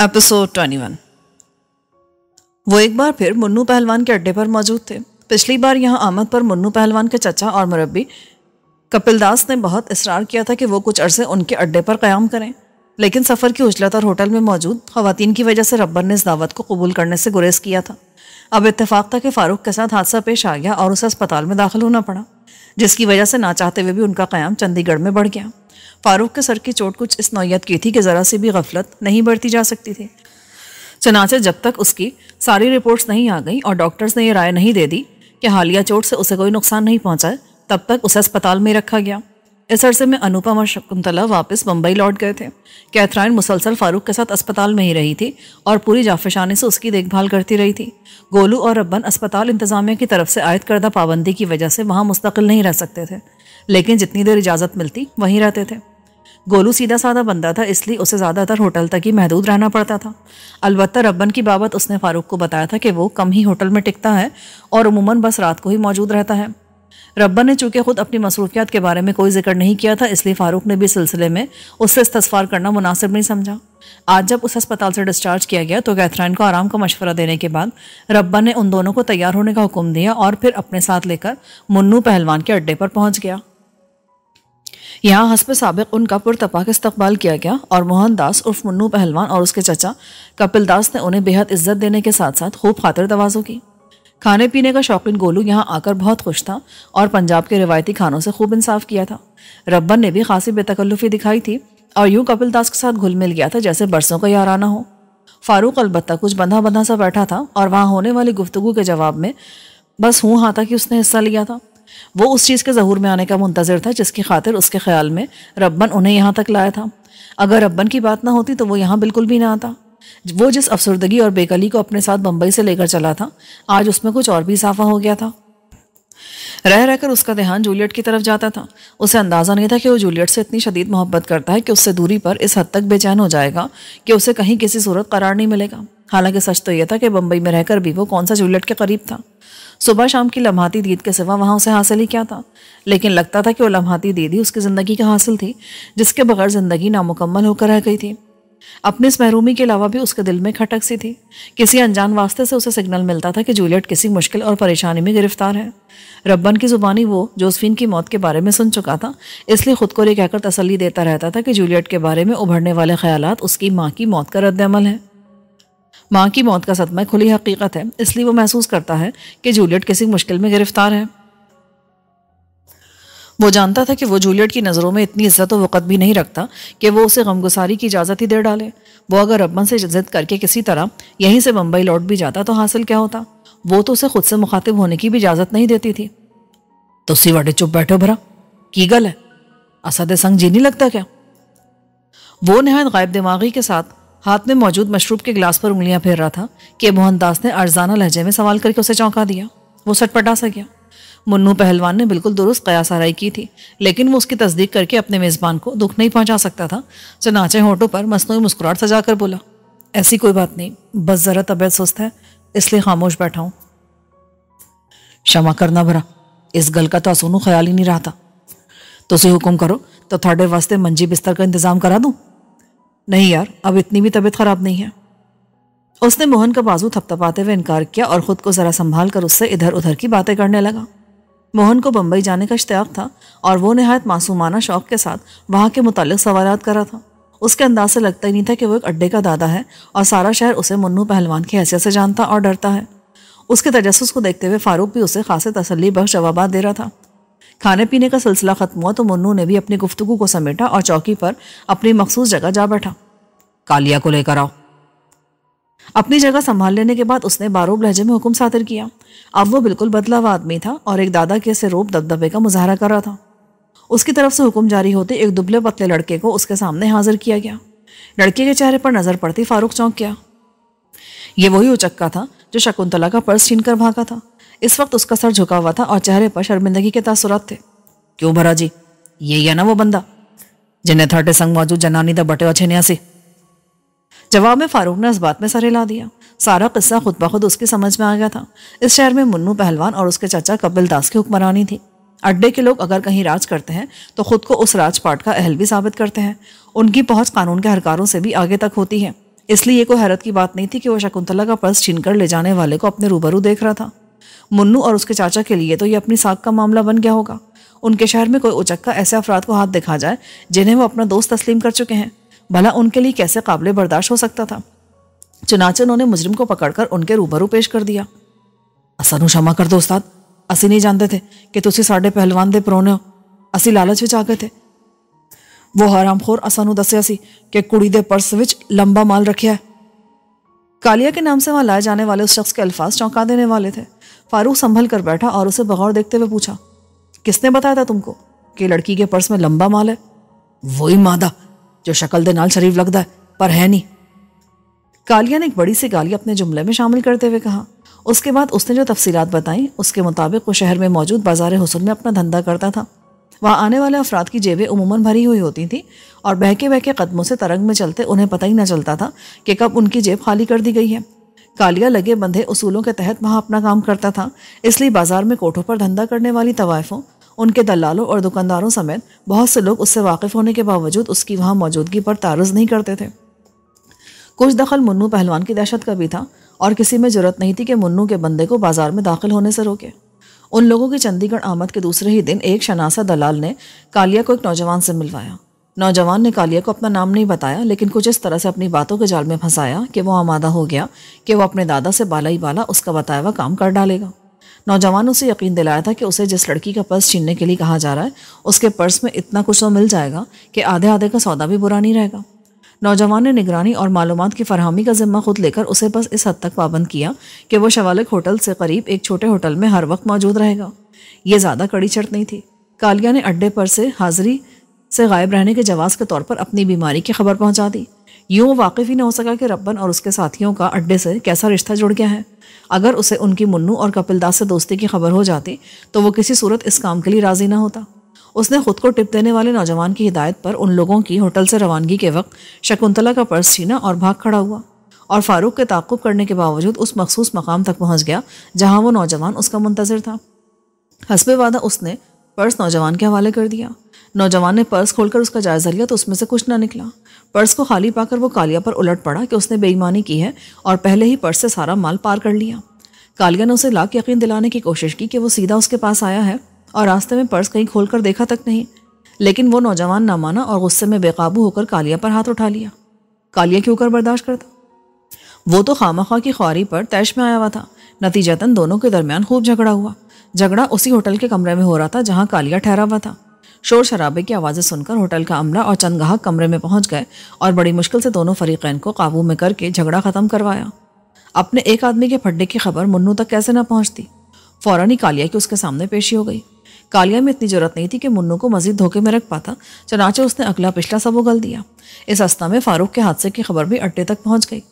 Episode 21 वो एक बार फिर मुन्नू पहलवान के अड्डे पर मौजूद थे पिछली बार यहाँ आमद पर मुन्नू पहलवान के चचा और मुरबी कपिल दास ने बहुत इसरार किया था कि वो कुछ अरसे उनके अड्डे पर क़्याम करें लेकिन सफ़र की उजलत और होटल में मौजूद खातन की वजह से रब्बर ने इस दावत को कबूल करने से गुरेज किया था अब इतफाक़ था कि फ़ारूक के साथ हादसा पेश आ गया और उसे अस्पताल में दाखिल होना पड़ा जिसकी वजह से ना चाहते हुए भी उनका क़्याम चंडीगढ़ में बढ़ गया फारूक के सर की चोट कुछ इस नौत की थी कि ज़रा से भी गफलत नहीं बढ़ती जा सकती थी चनाचे जब तक उसकी सारी रिपोर्ट्स नहीं आ गई और डॉक्टर्स ने यह राय नहीं दे दी कि हालिया चोट से उसे कोई नुकसान नहीं पहुंचा तब तक उसे अस्पताल में रखा गया इस अरसे में अनुपम और शकुंतला वापस मुंबई लौट गए थे कैथराइन मुसलसल फारूक के साथ अस्पताल में ही रही थी और पूरी जाफिशानी से उसकी देखभाल करती रही थी गोलू और रब्बन अस्पताल इंतजामिया की तरफ से आयद करदा पाबंदी की वजह से वहाँ मुस्तकिल नहीं रह सकते थे लेकिन जितनी देर इजाज़त मिलती वहीं रहते थे गोलू सीधा साधा बंदा था इसलिए उसे ज़्यादातर होटल तक ही महदूद रहना पड़ता था अलबत्त रब्बन की बाबत उसने फ़ारूक को बताया था कि वो कम ही होटल में टिकता है और उमूमन बस रात को ही मौजूद रहता है रब्बन ने चूँकि खुद अपनी मसरूफियात के बारे में कोई जिक्र नहीं किया था इसलिए फ़ारूक ने भी सिलसिले में उससे इस्तफार करना मुनासिब नहीं समझा आज जब उस अस्पताल से डिस्चार्ज किया गया तो कैथरीन को आराम का मशवरा देने के बाद रब्बन ने उन दोनों को तैयार होने का हुक्म दिया और फिर अपने साथ लेकर मुन्नू पहलवान के अड्डे पर पहुंच गया यहाँ हसब सबक उनका पुरतपाक इस्तबाल किया गया और मोहनदास उर्फ मुन्नू पहलवान और उसके चचा कपिल दास ने उन्हें बेहद इज्जत देने के साथ साथ खूब खातर तवाज़ों की खाने पीने का शौकीन गोलू यहाँ आकर बहुत खुश था और पंजाब के रिवायती खानों से खूब इंसाफ किया था रब्बन ने भी खासी बेतकल्लुफी दिखाई थी और यूं कपिल दास के साथ घुल मिल गया था जैसे बरसों का याराना हो फारूक अलबत्ता कुछ बंधा बंधा सा बैठा था और वहाँ होने वाली गुफ्तु के जवाब में बस हूँ हाँ था कि उसने हिस्सा लिया था वो उस चीज़ के जहूर में आने का मुंतज़र था जिसकी खातिर उसके ख्याल में रब्बन उन्हें यहाँ तक लाया था अगर रब्बन की बात ना होती तो वो यहाँ बिल्कुल भी ना आता वो जिस अफसरदगी और बेकली को अपने साथ बम्बई से लेकर चला था आज उसमें कुछ और भी इजाफा हो गया था रह रहकर उसका ध्यान जूलियट की तरफ जाता था उसे अंदाज़ा नहीं था कि वो जूलियट से इतनी शदीद मोहब्बत करता है कि उससे दूरी पर इस हद तक बेचैन हो जाएगा कि उसे कहीं किसी सूरत करार नहीं मिलेगा हालांकि सच तो यह था कि बम्बई में रहकर भी वो कौन सा जूलियट के करीब था सुबह शाम की लम्हाती दीद के सिवा वहाँ उसे हासिल ही क्या था लेकिन लगता था कि वो लम्हाती दीद ही उसकी ज़िंदगी का हासिल थी जिसके बगैर ज़िंदगी नामुकम्मल होकर रह गई थी अपने इस महरूमी के अलावा भी उसके दिल में खटक सी थी किसी अनजान वास्ते से उसे सिग्नल मिलता था कि जूलियट किसी मुश्किल और परेशानी में गिरफ्तार है रब्बन की ज़ुबानी वो जोसफिन की मौत के बारे में सुन चुका था इसलिए खुद को यह कहकर तसली देता रहता था कि जूलियट के बारे में उभरने वाले ख्याल उसकी माँ की मौत का रद्दमल है माँ की मौत का सदमा खुली हकीकत है इसलिए वो महसूस करता है कि जूलियट किसी मुश्किल में गिरफ्तार है वो जानता था कि वो जूलियट की नज़रों में इतनी इज्जत वक़्त भी नहीं रखता कि वो उसे गमगुसारी की इजाज़त ही दे डाले वो अगर रबन से जिद करके किसी तरह यहीं से मुंबई लौट भी जाता तो हासिल क्या होता वो तो उसे खुद से मुखातिब होने की भी इजाज़त नहीं देती थी तो उसी वे चुप बैठो भरा की गल है असद संग जी नहीं लगता क्या वो नहायत गायब दिमागी के साथ हाथ में मौजूद मशरूब के गिलास पर उंगलियां फेर रहा था कि मोहनदास ने अरजाना लहजे में सवाल करके उसे चौंका दिया वो सटपटा सा गया मुन्नू पहलवान ने बिल्कुल दुरुस्त कयासाराई की थी लेकिन वो उसकी तस्दीक करके अपने मेज़बान को दुख नहीं पहुंचा सकता था चनाचे होठों पर मसनू मुस्कुराहट सजा कर बोला ऐसी कोई बात नहीं बस ज़रा तबीयत सुस्त है इसलिए खामोश बैठा हूँ क्षमा करना भरा इस गल का तो असूनू ख्याल ही नहीं रहा था तुम हुक्म करो तो थोड़े वास्ते मंजी बिस्तर का इंतज़ाम करा दूँ नहीं यार अब इतनी भी तबीयत खराब नहीं है उसने मोहन का बाजू थपथपाते हुए इनकार किया और खुद को जरा संभाल कर उससे इधर उधर की बातें करने लगा मोहन को बम्बई जाने का इश्तियाक था और वो नहायत मासूमाना शौक के साथ वहाँ के मुतल सवाल कर रहा था उसके अंदाज से लगता ही नहीं था कि वो एक अड्डे का दादा है और सारा शहर उसे मुन्नू पहलवान की हैसियत से जानता और डरता है उसके तजस को देखते हुए फारूक भी उसे खासे तसली बख्श जवाब दे रहा था खाने पीने का सिलसिला ख़त्म हुआ तो मुन्नू ने भी अपनी गुफ्तगु को समेटा और चौकी पर अपनी मखसूस जगह जा बैठा कालिया को लेकर आओ अपनी जगह संभाल लेने के बाद उसने बारूब लहजे में हुक्म सातिर किया अब वो बिल्कुल बदला हुआ आदमी था और एक दादा के से रोप दबदबे का मुजाहरा कर रहा था उसकी तरफ से हुक्म जारी होते एक दुबले पतले लड़के को उसके सामने हाजिर किया गया लड़के के चेहरे पर नज़र पड़ती फारूक चौंक गया ये वही उचक्का था जो शकुंतला का पर्स छीन कर भागा था इस वक्त उसका सर झुका हुआ था और चेहरे पर शर्मिंदगी के तासुरात थे क्यों भरा जी यही है ना वो बंदा जिन्हें थर्टे संग मौजूद जनानी दा बटे अच्छे न्यासी जवाब में फारूक ने इस बात में सर हिला दिया सारा किस्सा खुद ब खुद उसकी समझ में आ गया था इस शहर में मुन्नू पहलवान और उसके चाचा कपिल दास की हुक्मरानी थी अड्डे के लोग अगर कहीं राज करते हैं तो खुद को उस राजपाट का अहल भी साबित करते हैं उनकी पहुंच कानून के हरकारों से भी आगे तक होती है इसलिए ये कोई हैरत की बात नहीं थी कि वो शकुंतला का पर्स छीन कर ले जाने वाले को अपने रूबरू देख रहा था मुन्नू और उसके चाचा के लिए तो ये अपनी साख का मामला बन गया होगा उनके शहर में कोई उचक्का ऐसे अफराद को हाथ दिखा जाए जिन्हें वो अपना दोस्त तस्लीम कर चुके हैं भला उनके लिए कैसे काबिल बर्दाश्त हो सकता था चुनाचे उन्होंने मुजरिम को पकड़कर उनके रूबरू पेश कर दिया असानू क्षमा कर दो उस्ताद असी नहीं जानते थे कि तुम साढ़े पहलवान दे प्रोने हो असी लालच में ਆ ਗਏ ਤੇ ਉਹ ਹਰਾਮਖੋਰ ਅਸਾਂ ਨੂੰ ਦੱਸਿਆ ਸੀ ਕਿ ਕੁੜੀ ਦੇ ਪਰਸ ਵਿੱਚ ਲੰਬਾ ਮਾਲ ਰੱਖਿਆ ਹੈ ਕਾਲੀਆ ਕੇ ਨਾਮ वहां लाए जाने वाले उस शख्स के अल्फाज चौंका देने वाले थे फारूक संभल कर बैठा और उसे बगौर देखते हुए पूछा किसने बताया था तुमको कि लड़की के पर्स में लंबा माल है वही मादा जो शक्ल दे नाल शरीफ लगता है पर है नहीं कालिया ने एक बड़ी सी गाली अपने जुमले में शामिल करते हुए कहा उसके बाद उसने जो तफसीलात बताई उसके मुताबिक वो शहर में मौजूद बाजार हसन में अपना धंधा करता था वहाँ आने वाले अफराद की जेबें उमूमन भरी हुई होती थीं और बहके बहके कदमों से तरंग में चलते उन्हें पता ही ना चलता था कि कब उनकी जेब खाली कर दी गई है कालिया लगे बंधे उसूलों के तहत वहाँ अपना काम करता था इसलिए बाजार में कोठों पर धंधा करने वाली तवायफों उनके दलालों और दुकानदारों समेत बहुत से लोग उससे वाकिफ होने के बावजूद उसकी वहाँ मौजूदगी पर तारज़ नहीं करते थे कुछ दखल मुन्नू पहलवान की दहशत का भी था और किसी में जरूरत नहीं थी कि मुन्नू के बंदे को बाजार में दाखिल होने से रोके उन लोगों की चंडीगढ़ आमद के दूसरे ही दिन एक शनासा दलाल ने कालिया को एक नौजवान से मिलवाया नौजवान ने कालिया को अपना नाम नहीं बताया लेकिन कुछ इस तरह से अपनी बातों के जाल में फंसाया कि वो आमादा हो गया कि वो अपने दादा से बाला ही बाला उसका बताया हुआ काम कर डालेगा नौजवान उसे यकीन दिलाया था कि उसे जिस लड़की का पर्स छीनने के लिए कहा जा रहा है उसके पर्स में इतना कुछ तो मिल जाएगा कि आधे आधे का सौदा भी बुरा नहीं रहेगा नौजवान ने निगरानी और मालूम की फरहमी का जिम्मा खुद लेकर उसे बस इस हद तक पाबंद किया कि वह शवालक होटल से करीब एक छोटे होटल में हर वक्त मौजूद रहेगा ये ज़्यादा कड़ी शर्त नहीं थी कालिया ने अड्डे पर से हाजिरी से गायब रहने के जवाब के तौर पर अपनी बीमारी की खबर पहुंचा दी यूं वाकिफ ही न हो सका कि रब्बन और उसके साथियों का अड्डे से कैसा रिश्ता जुड़ गया है अगर उसे उनकी मुन्नू और कपिलदास से दोस्ती की खबर हो जाती तो वो किसी सूरत इस काम के लिए राजी ना होता उसने खुद को टिप देने वाले नौजवान की हिदायत पर उन लोगों की होटल से रवानगी के वक्त शकुंतला का पर्स छीना और भाग खड़ा हुआ और फारूक के ताकुब करने के बावजूद उस मखसूस मकाम तक पहुंच गया जहां वो नौजवान उसका मुंतजर था हसबे वादा उसने पर्स नौजवान के हवाले कर दिया नौजवान ने पर्स खोलकर उसका जायजा लिया तो उसमें से कुछ ना निकला पर्स को खाली पाकर वो कालिया पर उलट पड़ा कि उसने बेईमानी की है और पहले ही पर्स से सारा माल पार कर लिया कालिया ने उसे लाख यकीन दिलाने की कोशिश की कि वो सीधा उसके पास आया है और रास्ते में पर्स कहीं खोल कर देखा तक नहीं लेकिन वो नौजवान ना माना और गुस्से में बेकाबू होकर कालिया पर हाथ उठा लिया कालिया क्यों कर बर्दाश्त करता वो तो खामखा की ख्वारी पर तैश में आया हुआ था नतीजतन दोनों के दरमियान खूब झगड़ा हुआ झगड़ा उसी होटल के कमरे में हो रहा था जहाँ कालिया ठहरा हुआ था शोर शराबे की आवाज़ें सुनकर होटल का अमला और चंद गाहक कमरे में पहुंच गए और बड़ी मुश्किल से दोनों फरीकैन को काबू में करके झगड़ा ख़त्म करवाया अपने एक आदमी के फड्डे की खबर मुन्नू तक कैसे ना पहुंचती फौरन ही कालिया की उसके सामने पेशी हो गई कालिया में इतनी जरूरत नहीं थी कि मुन्नू को मजीद धोखे में रख पाता चनाचे उसने अगला पिछला सब उगल दिया इस अस्ता में फारूक के हादसे की खबर भी अड्डे तक पहुँच गई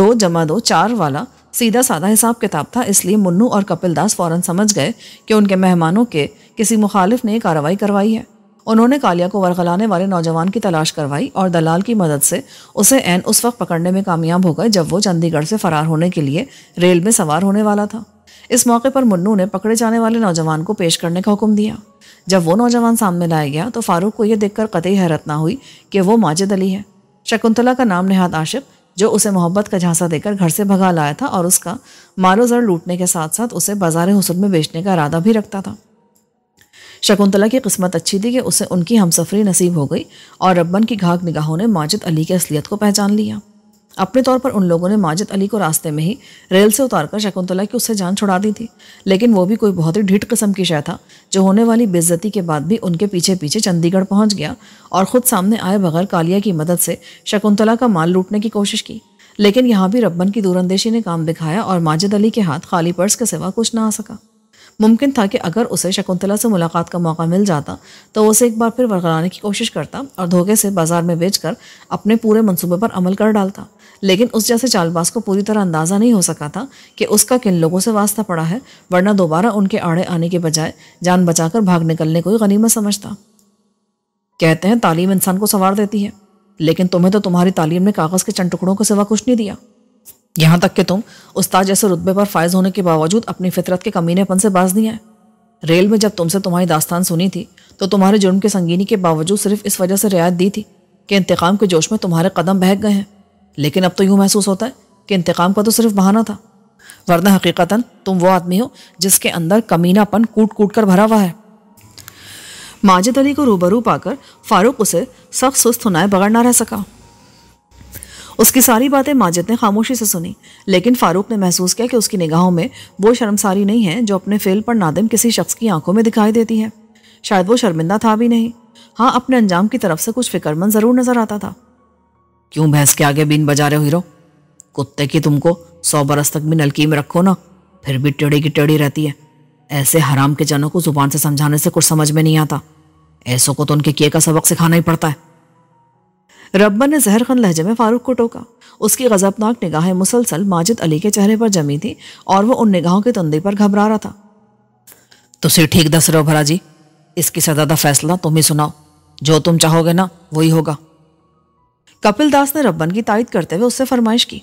दो जमा दो चार वाला सीधा साधा हिसाब किताब था इसलिए मुन्नू और कपिल दास फौरन समझ गए कि उनके मेहमानों के किसी मुखालिफ ने कार्रवाई करवाई है उन्होंने कालिया को वरगलाने वाले नौजवान की तलाश करवाई और दलाल की मदद से उसे एन उस वक्त पकड़ने में कामयाब हो गए जब वो चंडीगढ़ से फरार होने के लिए रेल में सवार होने वाला था इस मौके पर मुन्नू ने पकड़े जाने वाले नौजवान को पेश करने का हुक्म दिया जब वो नौजवान सामने लाया गया तो फारूक को यह देखकर कतई हैरत ना हुई कि वो माजिद अली है शकुंतला का नाम नेहात आशिफ जो उसे मोहब्बत का झांसा देकर घर से भगा लाया था और उसका मालो जर लूटने के साथ साथ उसे बाजार हसन में बेचने का इरादा भी रखता था शकुंतला की किस्मत अच्छी थी कि उसे उनकी हमसफरी नसीब हो गई और रब्बन की घाक निगाहों ने माजिद अली की असलियत को पहचान लिया अपने तौर पर उन लोगों ने माजिद अली को रास्ते में ही रेल से उतारकर शकुंतला की उससे जान छुड़ा दी थी लेकिन वो भी कोई बहुत ही ढीठ कस्म की शय था जो होने वाली बेजती के बाद भी उनके पीछे पीछे चंडीगढ़ पहुंच गया और खुद सामने आए बगैर कालिया की मदद से शकुंतला का माल लूटने की कोशिश की लेकिन यहाँ भी रब्बन की दूरंदेशी ने काम दिखाया और माजिद अली के हाथ खाली पर्स के सिवा कुछ ना आ सका मुमकिन था कि अगर उसे शकुंतला से मुलाकात का मौका मिल जाता तो उसे एक बार फिर वरगलाने की कोशिश करता और धोखे से बाजार में बेचकर अपने पूरे मंसूबे पर अमल कर डालता लेकिन उस जैसे चालबाज को पूरी तरह अंदाज़ा नहीं हो सका था कि उसका किन लोगों से वास्ता पड़ा है वरना दोबारा उनके आड़े आने के बजाय जान बचाकर भाग निकलने को ही गनीमत समझता कहते हैं तालीम इंसान को संवार देती है लेकिन तुम्हें तो तुम्हारी तालीम ने कागज़ के टुकड़ों के सिवा कुछ नहीं दिया यहाँ तक कि तुम उस्ताद जैसे रुतबे पर फायज होने के बावजूद अपनी फितरत के कमीनेपन से बाज नहीं आए रेल में जब तुमसे तुम्हारी दास्तान सुनी थी तो तुम्हारे जुर्म की संगीनी के बावजूद सिर्फ इस वजह से रियायत दी थी कि इंतकाम के जोश में तुम्हारे कदम बहक गए हैं लेकिन अब तो यूँ महसूस होता है कि इंतकाम का तो सिर्फ बहाना था वरना हकीकता तुम वो आदमी हो जिसके अंदर कमीनापन कूट कूट कर भरा हुआ है माजिद अली को रूबरू पाकर फारूक उसे सख्त सुस्त सुनाए बगड़ ना रह सका उसकी सारी बातें माजिद ने खामोशी से सुनी लेकिन फारूक ने महसूस किया कि उसकी निगाहों में वो शर्मसारी नहीं है जो अपने फेल पर नादिम किसी शख्स की आंखों में दिखाई देती है शायद वो शर्मिंदा था भी नहीं हाँ अपने अंजाम की तरफ से कुछ फिक्रमंद जरूर नजर आता था क्यों भैंस के आगे बीन बजा रहे हो हीरो कुत्ते की तुमको सौ बरस तक भी नलकी में रखो ना फिर भी टेढ़ी की टेढ़ी रहती है ऐसे हराम के जनों को जुबान से समझाने से कुछ समझ में नहीं आता ऐसों को तो उनके किए का सबक सिखाना ही पड़ता है रब्बा ने खन लहजे में फारूक को टोका उसकी गजबनाक निगाहें मुसलसल माजिद अली के चेहरे पर जमी थी और वो उन निगाहों के तंदे पर घबरा रहा था तुसे ठीक दस रहे हो भरा जी इसकी सजा का फैसला तुम ही सुनाओ जो तुम चाहोगे ना वही होगा कपिल दास ने रब्बन की तायद करते हुए उससे फरमाइश की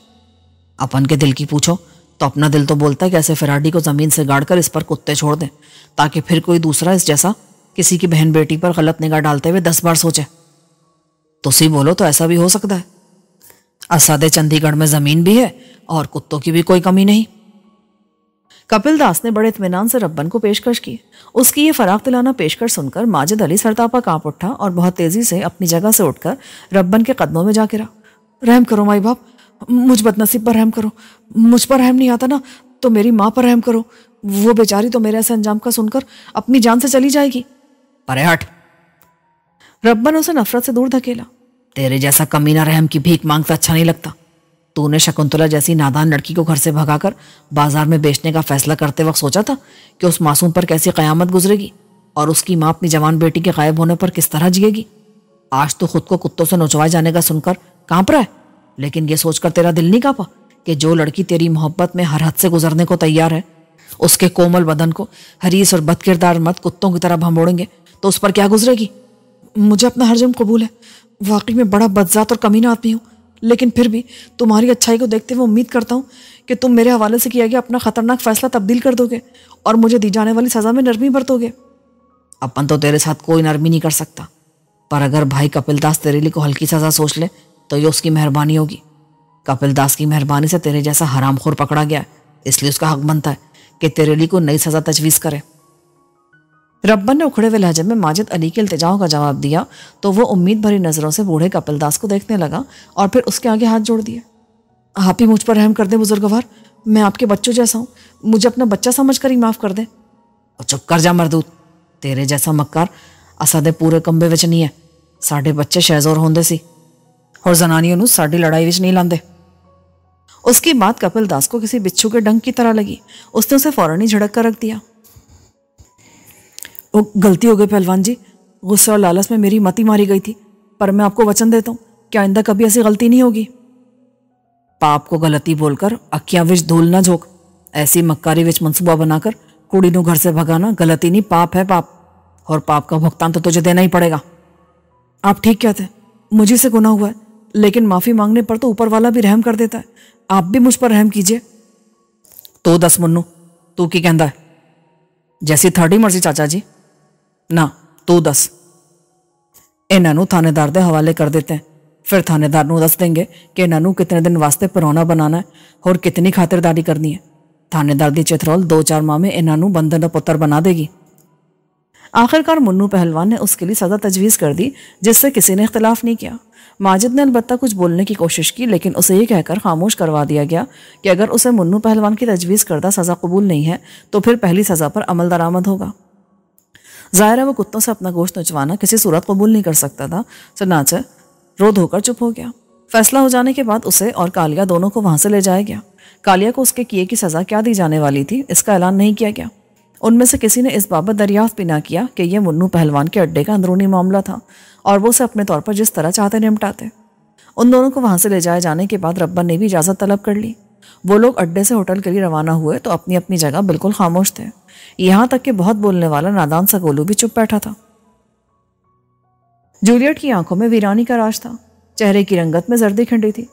अपन के दिल की पूछो तो अपना दिल तो बोलता है कि ऐसे फिराडी को ज़मीन से गाड़कर इस पर कुत्ते छोड़ दें ताकि फिर कोई दूसरा इस जैसा किसी की बहन बेटी पर गलत निगाह डालते हुए दस बार सोचे तुसी तो बोलो तो ऐसा भी हो सकता है असादे चंडीगढ़ में ज़मीन भी है और कुत्तों की भी कोई कमी नहीं कपिल दास ने बड़े इतमान से रब्बन को पेशकश की उसकी ये फराख दिलाना पेशकश सुनकर माजिद अली सरतापा कांप उठा और बहुत तेज़ी से अपनी जगह से उठकर रब्बन के कदमों में जा गिरा रहम करो माई बाप मुझ बदनसीब पर रहम करो मुझ पर रहम नहीं आता ना तो मेरी माँ पर रहम करो वो बेचारी तो मेरे ऐसे अंजाम का सुनकर अपनी जान से चली जाएगी अरे हट रब्बन उसे नफरत से दूर धकेला तेरे जैसा कमीना रहम की भीख मांगता अच्छा नहीं लगता तूने शकुंतला जैसी नादान लड़की को घर से भगाकर बाजार में बेचने का फैसला करते वक्त सोचा था कि उस मासूम पर कैसी क़यामत गुजरेगी और उसकी माँ अपनी जवान बेटी के गायब होने पर किस तरह जिएगी आज तो खुद को कुत्तों से नोचवाए जाने का सुनकर कांप रहा है लेकिन यह सोचकर तेरा दिल नहीं कांपा कि जो लड़की तेरी मोहब्बत में हर हद से गुजरने को तैयार है उसके कोमल बदन को हरीस और बदकिरदार मत कुत्तों की तरह भंबोड़ेंगे तो उस पर क्या गुजरेगी मुझे अपना हर जुर्म कबूल है वाकई में बड़ा बदजात और कमीना आदमी हूँ लेकिन फिर भी तुम्हारी अच्छाई को देखते हुए उम्मीद करता हूँ कि तुम मेरे हवाले से किया गया अपना ख़तरनाक फ़ैसला तब्दील कर दोगे और मुझे दी जाने वाली सज़ा में नरमी बरतोगे अपन तो तेरे साथ कोई नरमी नहीं कर सकता पर अगर भाई कपिल दास तेरे को हल्की सज़ा सोच ले तो ये उसकी मेहरबानी होगी कपिल दास की मेहरबानी से तेरे जैसा हरामखोर पकड़ा गया है इसलिए उसका हक बनता है कि तेरेली को नई सज़ा तजवीज़ करे रब्बन ने उखड़े हुए लहजे में माजिद अली के अल्तजाओं का जवाब दिया तो वो उम्मीद भरी नज़रों से बूढ़े कपिलदास को देखने लगा और फिर उसके आगे हाथ जोड़ दिया आप ही मुझ पर रहम कर दें बुजुर्गवार मैं आपके बच्चों जैसा हूँ मुझे अपना बच्चा समझ कर ही माफ़ कर दे और चुप कर जा मरदूत तेरे जैसा मक्कार असादे पूरे कंबे ਵਿੱਚ नहीं है साढ़े बच्चे शहजोर होंगे सी और जनानियों ਨੂੰ लड़ाई ਲੜਾਈ नहीं ਨਹੀਂ उसकी बात कपिल दास को किसी बिच्छू के डंक की तरह लगी उसने उसे फौरन ही झड़क कर रख दिया ओ गलती हो गई पहलवान जी गुस्से और लालच में मेरी मती मारी गई थी पर मैं आपको वचन देता हूँ क्या आइंदा कभी ऐसी गलती नहीं होगी पाप को गलती बोलकर अक्या विच धूल ना झोंक ऐसी मक्कारी विच मनसूबा बनाकर कुड़ी नु घर से भगाना गलती नहीं पाप है पाप और पाप का भुगतान तो तुझे देना ही पड़ेगा आप ठीक कहते हैं मुझे से गुना हुआ है लेकिन माफ़ी मांगने पर तो ऊपर वाला भी रहम कर देता है आप भी मुझ पर रहम कीजिए तो दस मुन्नू तू की कहता है जैसी थर्डी मर्जी चाचा जी ना तू दस इन्हों थानेदार के हवाले कर देते हैं फिर थानेदार ਨੂੰ ਦੱਸ ਦੇਂਗੇ ਕਿ ਇਹਨਾਂ ਨੂੰ ਕਿਤਨੇ ਦਿਨ ਵਾਸਤੇ ਪਰੌਣਾ ਬਣਾਣਾ ਹੈ ਹੋਰ ਕਿਤਨੀ ਖਾਤਰਦਾਰੀ ਕਰਨੀ ਹੈ ਥਾਣੇਦਾਰ ਦੀ ਚਿਤਰੌਲ 2-4 में ਇਹਨਾਂ ਨੂੰ आखिरकार मुन्नू पहलवान ने उसके लिए सज़ा तजवीज़ कर दी जिससे किसी ने इख्तलाफ नहीं किया माजिद ने अलबत् कुछ बोलने की कोशिश की लेकिन उसे ये कहकर खामोश करवा दिया गया कि अगर उसे मुन्नू पहलवान की तजवीज़ करदा सज़ा कबूल नहीं है तो फिर पहली सज़ा पर अमल दरामद होगा ज़ाहिर है वो कुत्तों से अपना गोश्त नचवाना किसी सूरत कबूल नहीं कर सकता था चनाचे रो धोकर चुप हो गया फैसला हो जाने के बाद उसे और कालिया दोनों को वहाँ से ले जाया गया कालिया को उसके किए की सज़ा क्या दी जाने वाली थी इसका ऐलान नहीं किया गया उनमें से किसी ने इस बाबत दरियाफ्त भी ना किया कि यह मुन्नू पहलवान के अड्डे का अंदरूनी मामला था और वो उसे अपने तौर पर जिस तरह चाहते निपटाते उन दोनों को वहाँ से ले जाए जाने के बाद रब्बा ने भी इजाज़त तलब कर ली वो लोग अड्डे से होटल के लिए रवाना हुए तो अपनी अपनी जगह बिल्कुल खामोश थे यहां तक कि बहुत बोलने वाला नादान सा गोलू भी चुप बैठा था जूलियट की आंखों में वीरानी का राज था चेहरे की रंगत में जर्दी खिंडी थी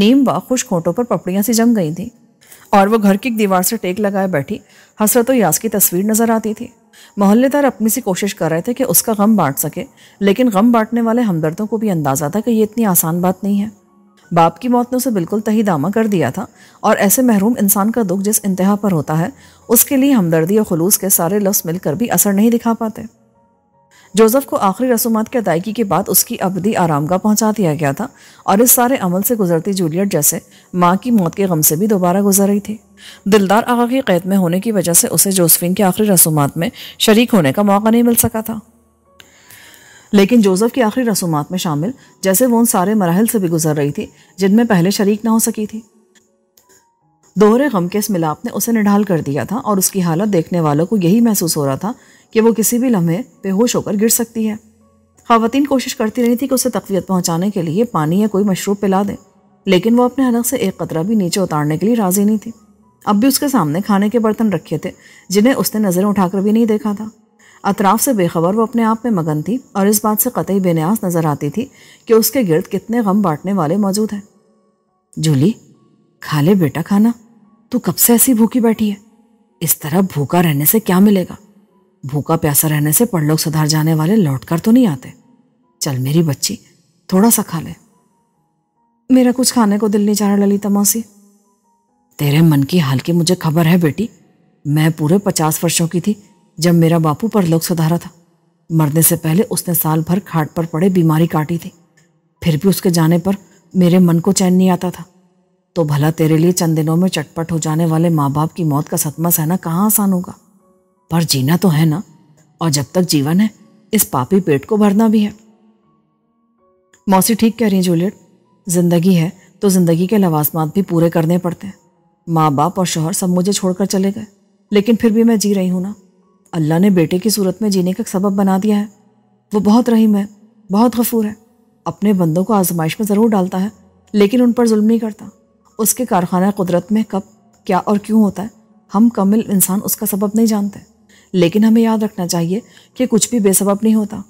नीम व खुश खोटों पर पपड़ियां सी जम गई थी और वो घर की दीवार से टेक लगाए बैठी हसरत यास की तस्वीर नजर आती थी मोहल्लेदार अपनी सी कोशिश कर रहे थे कि उसका गम बांट सके लेकिन गम बांटने वाले हमदर्दों को भी अंदाज़ा था कि ये इतनी आसान बात नहीं है बाप की मौत ने उसे बिल्कुल तही दामा कर दिया था और ऐसे महरूम इंसान का दुख जिस इंतहा पर होता है उसके लिए हमदर्दी और खलूस के सारे लफ्स मिलकर भी असर नहीं दिखा पाते जोसेफ को आखिरी रसूमात के अदायगी के बाद उसकी अबदी आरामगाह पहुंचा दिया गया था और इस सारे अमल से गुजरती जूलियट जैसे माँ की मौत के गम से भी दोबारा गुजर रही थी दिलदार आगा की कैद में होने की वजह से उसे जोसफिन के आखिरी रसूमात में शरीक होने का मौका नहीं मिल सका था लेकिन जोसेफ की आखिरी रसूमात में शामिल जैसे वो उन सारे मराहल से भी गुजर रही थी जिनमें पहले शरीक ना हो सकी थी दोहरे गम के इस मिलाप ने उसे निढाल कर दिया था और उसकी हालत देखने वालों को यही महसूस हो रहा था कि वो किसी भी लम्हे बेहोश होकर गिर सकती है खातन कोशिश करती रही थी कि उसे तकवीत पहुँचाने के लिए पानी या कोई मशरूब पिला दें लेकिन वो अपने हलक से एक कतरा भी नीचे उतारने के लिए राजी नहीं थी अब भी उसके सामने खाने के बर्तन रखे थे जिन्हें उसने नज़रें उठाकर भी नहीं देखा था अतराफ से बेखबर वो अपने आप में मगन थी और इस बात से कतई बेनियाज नजर आती थी कि उसके गिर्द कितने गम बांटने वाले मौजूद हैं जूली खा ले बेटा खाना तू कब से ऐसी भूखी बैठी है इस तरह भूखा रहने से क्या मिलेगा भूखा प्यासा रहने से लोग सुधार जाने वाले लौट कर तो नहीं आते चल मेरी बच्ची थोड़ा सा खा ले मेरा कुछ खाने को दिल नहीं चाह रहा ललिता मौसी तेरे मन की हाल की मुझे खबर है बेटी मैं पूरे पचास वर्षों की थी जब मेरा बापू परलोक सुधारा था मरने से पहले उसने साल भर खाट पर पड़े बीमारी काटी थी फिर भी उसके जाने पर मेरे मन को चैन नहीं आता था तो भला तेरे लिए चंद दिनों में चटपट हो जाने वाले माँ बाप की मौत का सदमा सहना कहाँ आसान होगा पर जीना तो है ना और जब तक जीवन है इस पापी पेट को भरना भी है मौसी ठीक कह रही है जूलियट जिंदगी है तो जिंदगी के लवासमात भी पूरे करने पड़ते हैं माँ बाप और शोहर सब मुझे छोड़कर चले गए लेकिन फिर भी मैं जी रही हूं ना अल्लाह ने बेटे की सूरत में जीने का सबब बना दिया है वो बहुत रहीम है बहुत गफूर है अपने बंदों को आजमाइश में ज़रूर डालता है लेकिन उन पर जुल्म नहीं करता उसके कारखाना कुदरत में कब क्या और क्यों होता है हम कमिल इंसान उसका सबब नहीं जानते लेकिन हमें याद रखना चाहिए कि कुछ भी बेसबब नहीं होता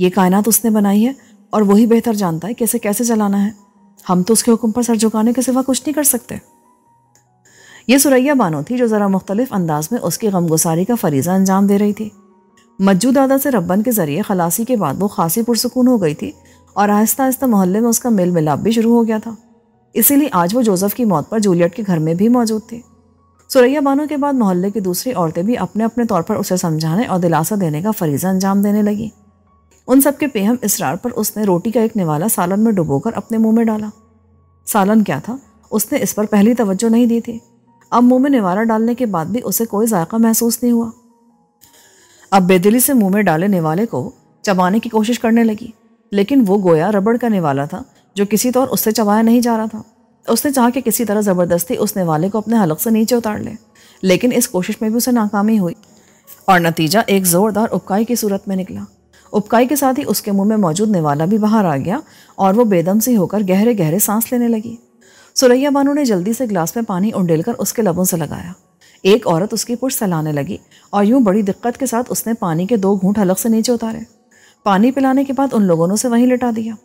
ये कायनात उसने बनाई है और वही बेहतर जानता है कैसे कैसे चलाना है हम तो उसके हुक्म पर सर झुकाने के सिवा कुछ नहीं कर सकते ये सुरैया बानो थी जो ज़रा मुख्तलिफ अंदाज में उसकी गमगुसारी का फरीज़ा अंजाम दे रही थी मज्जू दादा से रब्बन के ज़रिए खलासी के बाद वो खासी पुरसकून हो गई थी और आहिस्ता आहिस्ता मोहल्ले में उसका मेल मिलाप भी शुरू हो गया था इसीलिए आज वो जोसेफ की मौत पर जूलियट के घर में भी मौजूद थी सुरैया बानो के बाद मोहल्ले की दूसरी औरतें भी अपने अपने तौर पर उसे समझाने और दिलासा देने का फरीज़ा अंजाम देने लगी उन सब के पेहम इसरार पर उसने रोटी का एक निवाला सालन में डुबोकर अपने मुंह में डाला सालन क्या था उसने इस पर पहली तवज्जो नहीं दी थी अब मुंह में निवारा डालने के बाद भी उसे कोई जायका महसूस नहीं हुआ अब बेदिली से मुंह में डाले निवाले को चबाने की कोशिश करने लगी लेकिन वो गोया रबड़ का निवाला था जो किसी तौर तो उससे चबाया नहीं जा रहा था उसने चाह कि किसी तरह ज़बरदस्ती उस निवाले को अपने हलक से नीचे उतार ले। लेकिन इस कोशिश में भी उसे नाकामी हुई और नतीजा एक ज़ोरदार उपकाई की सूरत में निकला उपकाई के साथ ही उसके मुंह में मौजूद निवाला भी बाहर आ गया और वो बेदम सी होकर गहरे गहरे सांस लेने लगी सुरैया बानो ने जल्दी से ग्लास में पानी उंडेल उसके लबों से लगाया एक औरत उसकी पुष्ट सहलाने लगी और यूं बड़ी दिक्कत के साथ उसने पानी के दो घूंट हलक से नीचे उतारे पानी पिलाने के बाद उन लोगों ने उसे वहीं लिटा दिया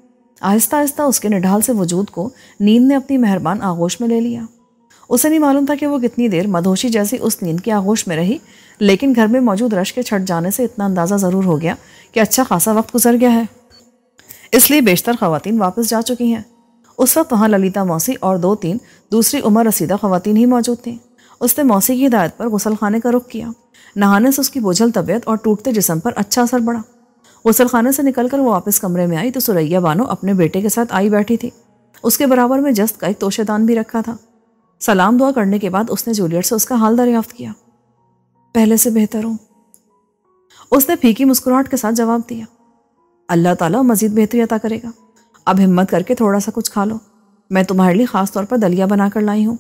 आहिस्ता आहिस्ता उसके निढाल से वजूद को नींद ने अपनी मेहरबान आगोश में ले लिया उसे नहीं मालूम था कि वो कितनी देर मधोशी जैसी उस नींद की आगोश में रही लेकिन घर में मौजूद रश के छट जाने से इतना अंदाज़ा ज़रूर हो गया कि अच्छा खासा वक्त गुजर गया है इसलिए बेशतर खातन वापस जा चुकी हैं उस वक्त वहाँ ललिता मौसी और दो तीन दूसरी उम्र रसीदा खवतिन ही मौजूद थी उसने मौसी की हिदायत पर गसल खाने का रुख किया नहाने से उसकी बोझल तबीयत और टूटते जिसम पर अच्छा असर पड़ा गसल खाने से निकलकर वो वापस कमरे में आई तो सुरैया बानो अपने बेटे के साथ आई बैठी थी उसके बराबर में जस्त का एक तोशेदान भी रखा था सलाम दुआ करने के बाद उसने जूलियट से उसका हाल दरियाफ्त किया पहले से बेहतर हूँ उसने फीकी मुस्कुराहट के साथ जवाब दिया अल्लाह ताला मजीद बेहतरी अता करेगा अब हिम्मत करके थोड़ा सा कुछ खा लो मैं तुम्हारे लिए ख़ास तौर पर दलिया बना कर लाई हूँ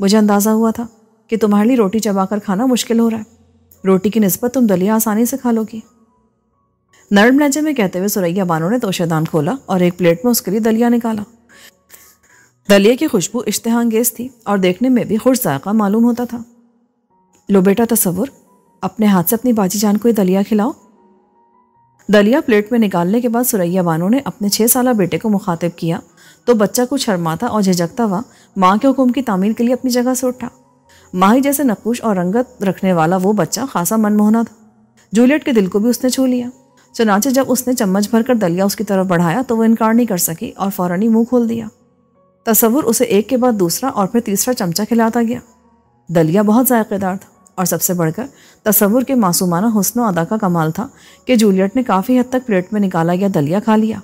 मुझे अंदाज़ा हुआ था कि तुम्हारे लिए रोटी चबा कर खाना मुश्किल हो रहा है रोटी की नस्बत तुम दलिया आसानी से खा लोगी नर्म लहजे में कहते हुए सुरैया बानो ने तोशेदान खोला और एक प्लेट में उसके लिए दलिया निकाला दलिया की खुशबू इश्तहांगेज थी और देखने में भी खुश जायका मालूम होता था लो बेटा तस्वुर अपने हाथ से अपनी बाजी जान को ये दलिया खिलाओ दलिया प्लेट में निकालने के बाद सुरैया बानो ने अपने छः साल बेटे को मुखातिब किया तो बच्चा कुछ शर्माता और झिझकता हुआ माँ के हुक्म की तामीर के लिए अपनी जगह से उठा माही जैसे नकुश और रंगत रखने वाला वो बच्चा खासा मनमोहना था जूलियट के दिल को भी उसने छू लिया चनाचे जब उसने चम्मच भरकर दलिया उसकी तरफ बढ़ाया तो वो इनकार नहीं कर सकी और फ़ौरन ही मुँह खोल दिया तस्वुर उसे एक के बाद दूसरा और फिर तीसरा चमचा खिलाता गया दलिया बहुत जायकेदार था और सबसे बढ़कर तस्वुर के मासूमाना हुसन अदा का कमाल था कि जूलियट ने काफ़ी हद तक प्लेट में निकाला गया दलिया खा लिया